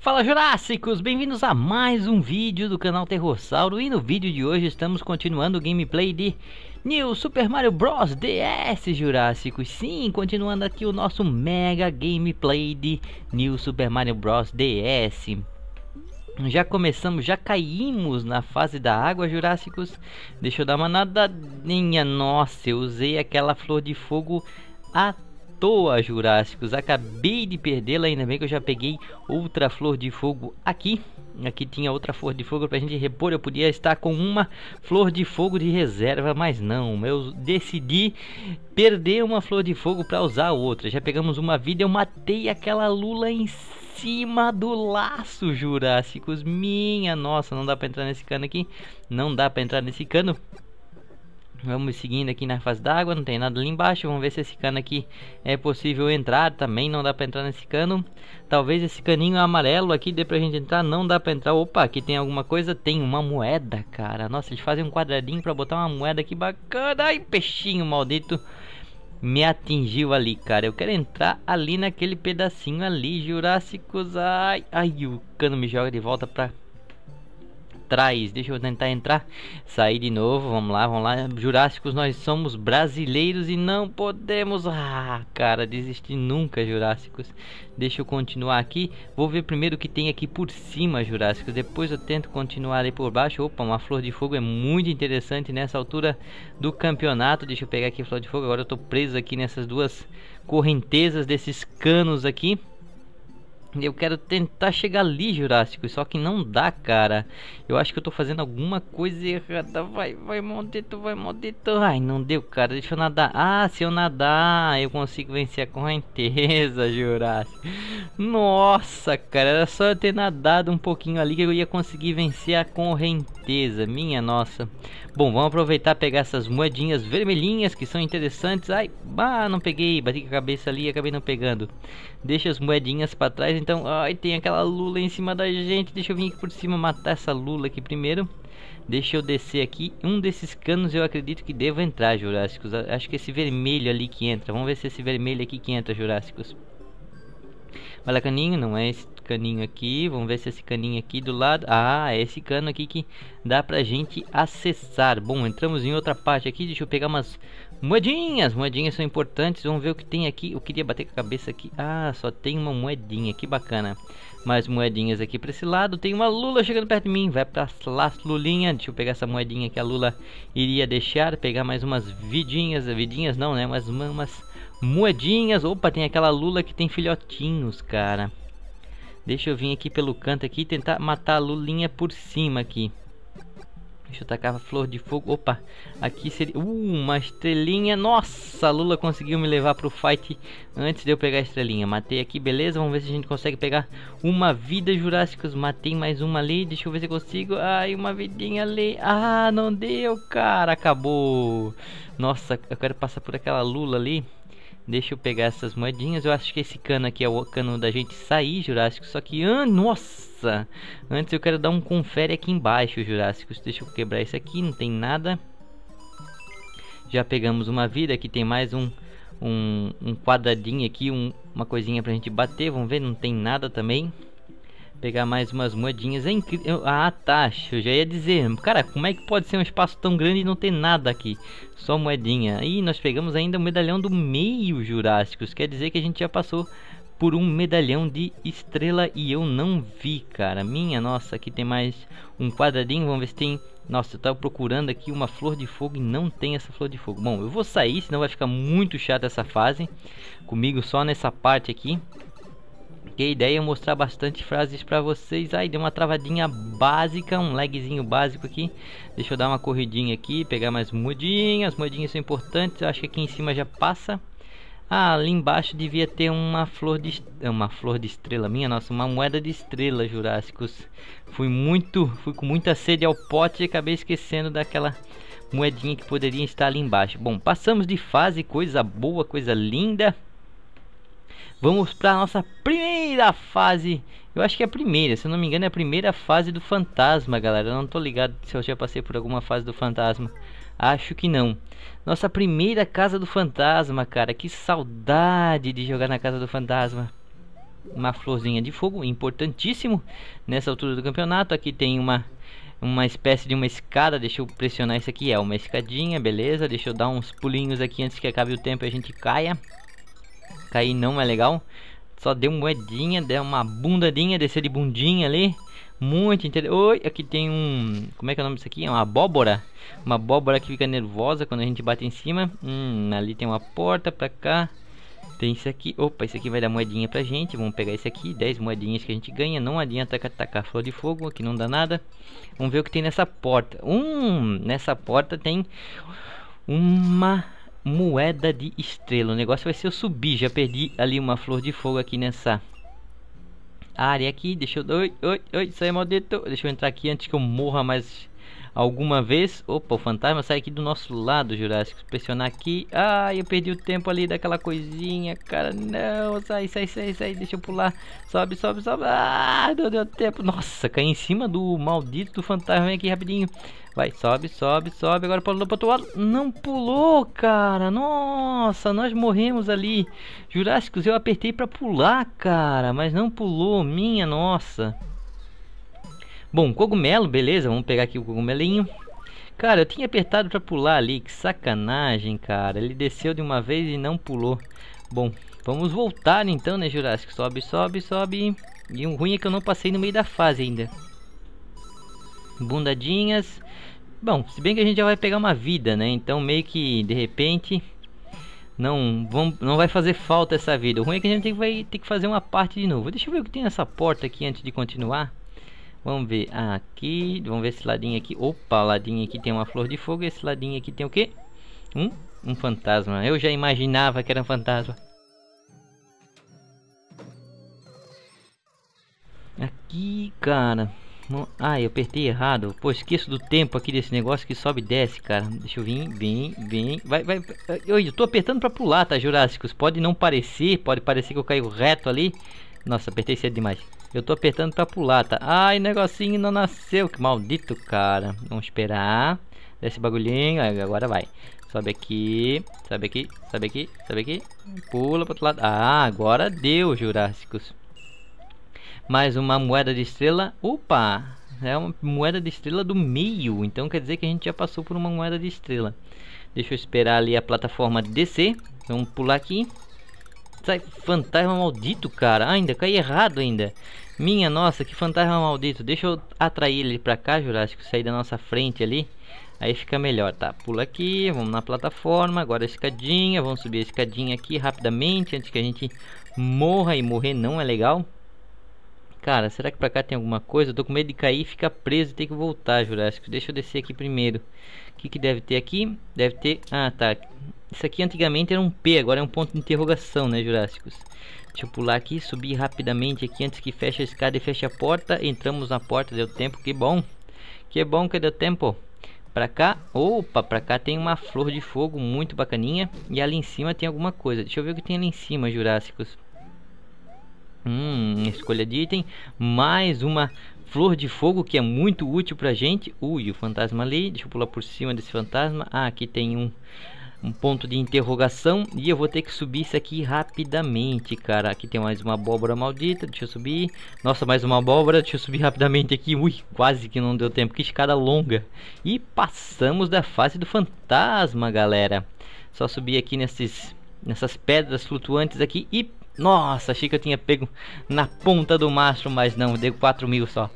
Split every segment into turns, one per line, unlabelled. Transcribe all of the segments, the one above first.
Fala Jurássicos, bem-vindos a mais um vídeo do canal Terrossauro e no vídeo de hoje estamos continuando o gameplay de New Super Mario Bros DS Jurássicos Sim, continuando aqui o nosso mega gameplay de New Super Mario Bros DS já começamos, já caímos na fase da água, Jurássicos Deixa eu dar uma nadadinha, nossa, eu usei aquela flor de fogo à toa, Jurássicos. Acabei de perdê-la, ainda bem que eu já peguei outra flor de fogo aqui. Aqui tinha outra flor de fogo pra gente repor. Eu podia estar com uma flor de fogo de reserva, mas não. Eu decidi perder uma flor de fogo para usar outra. Já pegamos uma vida, eu matei aquela lula em cima do laço, Jurássicos. Minha nossa, não dá pra entrar nesse cano aqui. Não dá pra entrar nesse cano. Vamos seguindo aqui na face d'água, não tem nada ali embaixo. Vamos ver se esse cano aqui é possível entrar. Também não dá pra entrar nesse cano. Talvez esse caninho amarelo aqui dê pra gente entrar. Não dá pra entrar. Opa, aqui tem alguma coisa. Tem uma moeda, cara. Nossa, eles fazem um quadradinho pra botar uma moeda. aqui bacana. Ai, peixinho maldito me atingiu ali, cara. Eu quero entrar ali naquele pedacinho ali, Jurássicos. Ai, ai, o cano me joga de volta pra trás. Deixa eu tentar entrar. Sair de novo. Vamos lá, vamos lá. Jurássicos, nós somos brasileiros e não podemos. Ah, cara, desistir nunca, Jurássicos. Deixa eu continuar aqui. Vou ver primeiro o que tem aqui por cima, Jurássicos. Depois eu tento continuar ali por baixo. Opa, uma flor de fogo é muito interessante nessa altura do campeonato. Deixa eu pegar aqui a flor de fogo. Agora eu tô preso aqui nessas duas correntezas desses canos aqui. Eu quero tentar chegar ali, Jurássico, só que não dá, cara. Eu acho que eu tô fazendo alguma coisa errada. Vai, vai, maldito, vai, maldito. Ai, não deu, cara. Deixa eu nadar. Ah, se eu nadar, eu consigo vencer a correnteza, Jurássico. Nossa, cara, era só eu ter nadado um pouquinho ali que eu ia conseguir vencer a correnteza. Minha nossa. Bom, vamos aproveitar pegar essas moedinhas vermelhinhas que são interessantes. Ai, bah, não peguei. Bati com a cabeça ali e acabei não pegando. Deixa as moedinhas pra trás então, ai, tem aquela lula em cima da gente. Deixa eu vir aqui por cima matar essa lula aqui primeiro. Deixa eu descer aqui. Um desses canos eu acredito que deva entrar, Jurássicos. Acho que esse vermelho ali que entra. Vamos ver se esse vermelho aqui que entra, Jurássicos. Vai lá, caninho. Não é esse caninho aqui. Vamos ver se esse caninho aqui do lado. Ah, é esse cano aqui que dá pra gente acessar. Bom, entramos em outra parte aqui. Deixa eu pegar umas, Moedinhas, moedinhas são importantes. Vamos ver o que tem aqui. Eu queria bater com a cabeça aqui. Ah, só tem uma moedinha, que bacana. Mais moedinhas aqui para esse lado. Tem uma lula chegando perto de mim. Vai para lá, lulinha. Deixa eu pegar essa moedinha que a lula iria deixar. Pegar mais umas vidinhas, vidinhas não, né? Mas umas moedinhas. Opa, tem aquela lula que tem filhotinhos, cara. Deixa eu vir aqui pelo canto aqui e tentar matar a lulinha por cima aqui. Deixa eu tacar a flor de fogo. Opa, aqui seria... Uh, uma estrelinha. Nossa, Lula conseguiu me levar pro fight antes de eu pegar a estrelinha. Matei aqui, beleza. Vamos ver se a gente consegue pegar uma vida, Jurássicos. Matei mais uma ali. Deixa eu ver se eu consigo. Ai, uma vidinha ali. Ah, não deu, cara. Acabou. Nossa, eu quero passar por aquela Lula ali. Deixa eu pegar essas moedinhas. Eu acho que esse cano aqui é o cano da gente sair, Jurássico. Só que, ah, nossa! Antes eu quero dar um confere aqui embaixo, Jurássico. Deixa eu quebrar isso aqui, não tem nada. Já pegamos uma vida, aqui tem mais um, um, um quadradinho aqui, um, uma coisinha pra gente bater. Vamos ver, não tem nada também. Pegar mais umas moedinhas. É incrível. Ah, taxa. Tá, eu já ia dizer. Cara, como é que pode ser um espaço tão grande e não ter nada aqui? Só moedinha. E nós pegamos ainda o medalhão do meio Jurássico. Isso quer dizer que a gente já passou por um medalhão de estrela e eu não vi, cara. Minha nossa, aqui tem mais um quadradinho. Vamos ver se tem. Nossa, eu tava procurando aqui uma flor de fogo e não tem essa flor de fogo. Bom, eu vou sair, senão vai ficar muito chato essa fase. Comigo só nessa parte aqui que a ideia é mostrar bastante frases para vocês. Aí deu uma travadinha básica, um lagzinho básico aqui. Deixa eu dar uma corridinha aqui, pegar mais moedinhas. moedinhas são importantes, eu acho que aqui em cima já passa. Ah, ali embaixo devia ter uma flor de é uma flor de estrela minha, nossa, uma moeda de estrela, Jurássicos. Fui muito, fui com muita sede ao pote e acabei esquecendo daquela moedinha que poderia estar ali embaixo. Bom, passamos de fase, coisa boa, coisa linda. Vamos para nossa primeira primeira fase. Eu acho que é a primeira, se eu não me engano, é a primeira fase do fantasma, galera. Eu não tô ligado se eu já passei por alguma fase do fantasma. Acho que não. Nossa primeira casa do fantasma, cara. Que saudade de jogar na casa do fantasma. Uma florzinha de fogo, importantíssimo nessa altura do campeonato. Aqui tem uma uma espécie de uma escada. Deixa eu pressionar isso aqui. É uma escadinha, beleza. Deixa eu dar uns pulinhos aqui antes que acabe o tempo e a gente caia. Cair não é legal. Só deu moedinha, deu uma bundadinha, desse de bundinha ali. Muito interessante. Oi, aqui tem um. Como é que é o nome disso aqui? É uma abóbora. Uma abóbora que fica nervosa quando a gente bate em cima. Hum, ali tem uma porta pra cá. Tem isso aqui. Opa, isso aqui vai dar moedinha pra gente. Vamos pegar esse aqui. 10 moedinhas que a gente ganha. Não adianta atacar flor de fogo. Aqui não dá nada. Vamos ver o que tem nessa porta. Hum, nessa porta tem uma Moeda de estrela. O negócio vai ser eu subir. Já perdi ali uma flor de fogo aqui nessa área aqui. Deixa eu... Oi, oi, oi. Sai, é maldito. Deixa eu entrar aqui antes que eu morra mais alguma vez. Opa, o fantasma sai aqui do nosso lado, Jurássico. Pressionar aqui. Ah, eu perdi o tempo ali daquela coisinha, cara. Não, sai, sai, sai, sai. Deixa eu pular. Sobe, sobe, sobe. Ah, não deu tempo. Nossa, cai em cima do maldito fantasma. Vem aqui rapidinho. Vai, sobe, sobe, sobe. Agora pulou pro outro lado. Não pulou, cara. Nossa, nós morremos ali. Jurássicos, eu apertei pra pular, cara. Mas não pulou. Minha nossa. Bom, cogumelo, beleza. Vamos pegar aqui o cogumelinho. Cara, eu tinha apertado pra pular ali. Que sacanagem, cara. Ele desceu de uma vez e não pulou. Bom, vamos voltar então, né, Jurássico? Sobe, sobe, sobe. E o um ruim é que eu não passei no meio da fase ainda. Bundadinhas. Bom, se bem que a gente já vai pegar uma vida, né? Então meio que, de repente... Não, vamos, não vai fazer falta essa vida. O ruim é que a gente vai ter que fazer uma parte de novo. Deixa eu ver o que tem nessa porta aqui antes de continuar. Vamos ver aqui, vamos ver esse ladinho aqui. Opa, ladinho aqui tem uma flor de fogo, esse ladinho aqui tem o quê? Um, um fantasma. Eu já imaginava que era um fantasma. Aqui, cara. Ah, eu apertei errado. Pô, esqueço do tempo aqui desse negócio que sobe e desce, cara. Deixa eu vir, vir, vir. Vai, vai. Eu, eu tô apertando pra pular, tá, Jurássicos? Pode não parecer, pode parecer que eu caio reto ali. Nossa, apertei cedo demais. Eu tô apertando pra pular, tá? Ai, negocinho não nasceu. Que maldito, cara. Vamos esperar. Desce bagulhinho. Agora vai. Sobe aqui. Sobe aqui. Sobe aqui. Sobe aqui. Pula pro outro lado. Ah, agora deu, Jurássicos. Mais uma moeda de estrela. Opa! É uma moeda de estrela do meio. Então quer dizer que a gente já passou por uma moeda de estrela. Deixa eu esperar ali a plataforma descer. Vamos pular aqui. Sai, fantasma maldito, cara. Ainda, caí errado ainda. Minha nossa, que fantasma maldito. Deixa eu atrair ele pra cá, Jurássico. Sair da nossa frente ali. Aí fica melhor, tá? Pula aqui, vamos na plataforma. Agora a escadinha. Vamos subir a escadinha aqui rapidamente. Antes que a gente morra e morrer não é legal. Cara, será que pra cá tem alguma coisa? Eu tô com medo de cair e ficar preso e ter que voltar, Jurássico. Deixa eu descer aqui primeiro. O que, que deve ter aqui? Deve ter... Ah, tá. Isso aqui antigamente era um P, agora é um ponto de interrogação, né, Jurássicos? Deixa eu pular aqui, subir rapidamente aqui antes que feche a escada e feche a porta. Entramos na porta, deu tempo, que bom. Que bom que deu tempo. Pra cá, opa, pra cá tem uma flor de fogo muito bacaninha. E ali em cima tem alguma coisa. Deixa eu ver o que tem ali em cima, Jurássicos. Hum, escolha de item. Mais uma flor de fogo que é muito útil pra gente. Ui, o fantasma ali. Deixa eu pular por cima desse fantasma. Ah, aqui tem um, um ponto de interrogação. E eu vou ter que subir isso aqui rapidamente, cara. Aqui tem mais uma abóbora maldita. Deixa eu subir. Nossa, mais uma abóbora. Deixa eu subir rapidamente aqui. Ui, quase que não deu tempo. Que escada longa. E passamos da fase do fantasma, galera. Só subir aqui nesses, nessas pedras flutuantes aqui e nossa, achei que eu tinha pego na ponta do mastro, mas não, deu 4 mil só.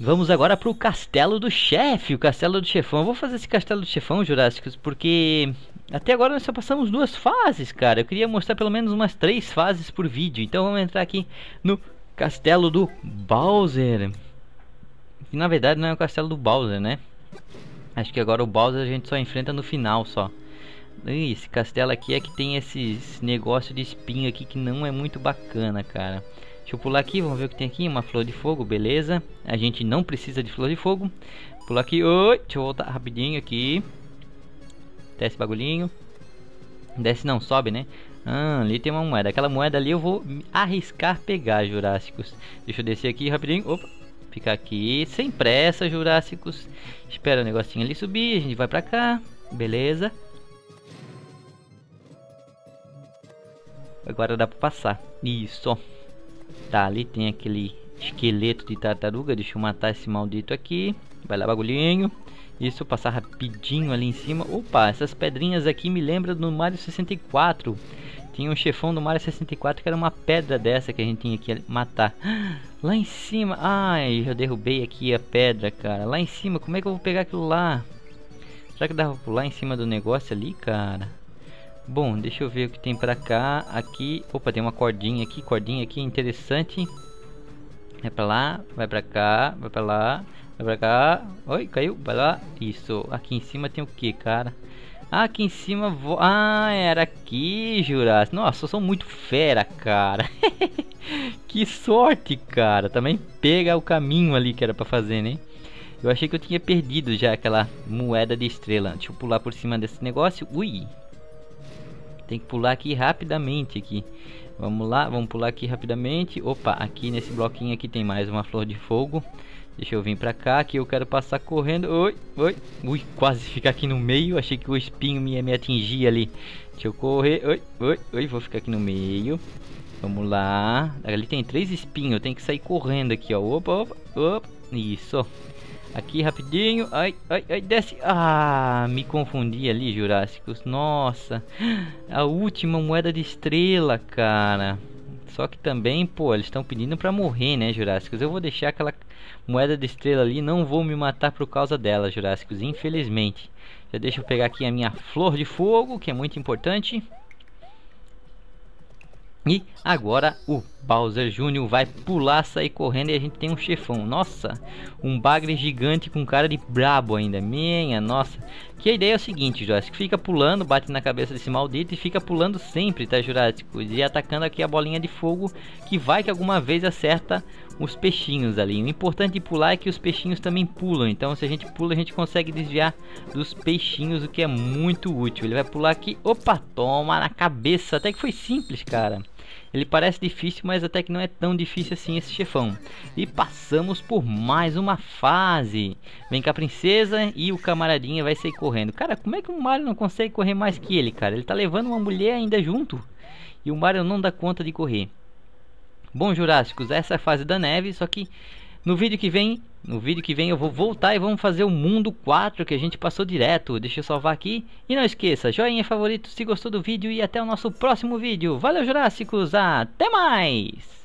Vamos agora para o castelo do chefe, o castelo do chefão. Eu vou fazer esse castelo do chefão, Jurássicos, porque até agora nós só passamos duas fases, cara. Eu queria mostrar pelo menos umas três fases por vídeo. Então vamos entrar aqui no castelo do Bowser. Que na verdade não é o castelo do Bowser, né? Acho que agora o Bowser a gente só enfrenta no final só. Esse castelo aqui é que tem esses negócio de espinho aqui que não é muito bacana, cara. Deixa eu pular aqui, vamos ver o que tem aqui. Uma flor de fogo, beleza. A gente não precisa de flor de fogo. Pular aqui. Oi, deixa eu voltar rapidinho aqui. Desce bagulhinho. Desce não, sobe, né? Ah, ali tem uma moeda. Aquela moeda ali eu vou arriscar pegar, Jurássicos. Deixa eu descer aqui rapidinho. Opa, ficar aqui. Sem pressa, Jurássicos. Espera o negocinho ali subir, a gente vai pra cá. Beleza. Agora dá pra passar. Isso. Tá, ali tem aquele esqueleto de tartaruga. Deixa eu matar esse maldito aqui. Vai lá, bagulhinho. Isso, passar rapidinho ali em cima. Opa, essas pedrinhas aqui me lembram do Mario 64. Tinha um chefão do Mario 64 que era uma pedra dessa que a gente tinha que matar. Lá em cima. Ai, eu derrubei aqui a pedra, cara. Lá em cima, como é que eu vou pegar aquilo lá? Será que dá pra pular em cima do negócio ali, cara? Bom, deixa eu ver o que tem pra cá. Aqui, opa, tem uma cordinha aqui, cordinha aqui, interessante. Vai pra lá, vai pra cá, vai pra lá, vai pra cá. Oi, caiu, vai lá. Isso, aqui em cima tem o que, cara? Ah, aqui em cima, vo... ah, era aqui, juras. Nossa, eu sou muito fera, cara. que sorte, cara. Também pega o caminho ali que era pra fazer, né? Eu achei que eu tinha perdido já aquela moeda de estrela. Deixa eu pular por cima desse negócio. Ui, tem que pular aqui rapidamente aqui. Vamos lá, vamos pular aqui rapidamente. Opa, aqui nesse bloquinho aqui tem mais uma flor de fogo. Deixa eu vir pra cá, que eu quero passar correndo. Oi, oi. Ui, quase ficar aqui no meio. Achei que o espinho me, me atingir ali. Deixa eu correr. Oi, oi, oi. Vou ficar aqui no meio. Vamos lá. Ali tem três espinhos. Tem que sair correndo aqui, ó. Opa, opa, opa. Isso, Aqui rapidinho. Ai, ai, ai, desce. Ah, me confundi ali, Jurássicos. Nossa, a última moeda de estrela, cara. Só que também, pô, eles estão pedindo pra morrer, né, Jurássicos? Eu vou deixar aquela moeda de estrela ali. Não vou me matar por causa dela, Jurássicos, infelizmente. Já deixa eu pegar aqui a minha flor de fogo, que é muito importante. E agora o Bowser Jr. vai pular, sair correndo e a gente tem um chefão. Nossa, um bagre gigante com cara de brabo ainda. Minha nossa. Que a ideia é o seguinte, Jurassic. Fica pulando, bate na cabeça desse maldito e fica pulando sempre, tá, Jurássico? E atacando aqui a bolinha de fogo que vai que alguma vez acerta os peixinhos ali. O importante de pular é que os peixinhos também pulam. Então se a gente pula, a gente consegue desviar dos peixinhos, o que é muito útil. Ele vai pular aqui, opa, toma na cabeça. Até que foi simples, cara. Ele parece difícil, mas até que não é tão difícil assim esse chefão. E passamos por mais uma fase. Vem com a princesa e o camaradinha vai sair correndo. Cara, como é que o Mario não consegue correr mais que ele, cara? Ele tá levando uma mulher ainda junto. E o Mario não dá conta de correr. Bom, Jurássicos, essa é a fase da neve, só que no vídeo que vem, no vídeo que vem eu vou voltar e vamos fazer o mundo 4 que a gente passou direto. Deixa eu salvar aqui. E não esqueça, joinha favorito se gostou do vídeo e até o nosso próximo vídeo. Valeu, Jurássicos, até mais!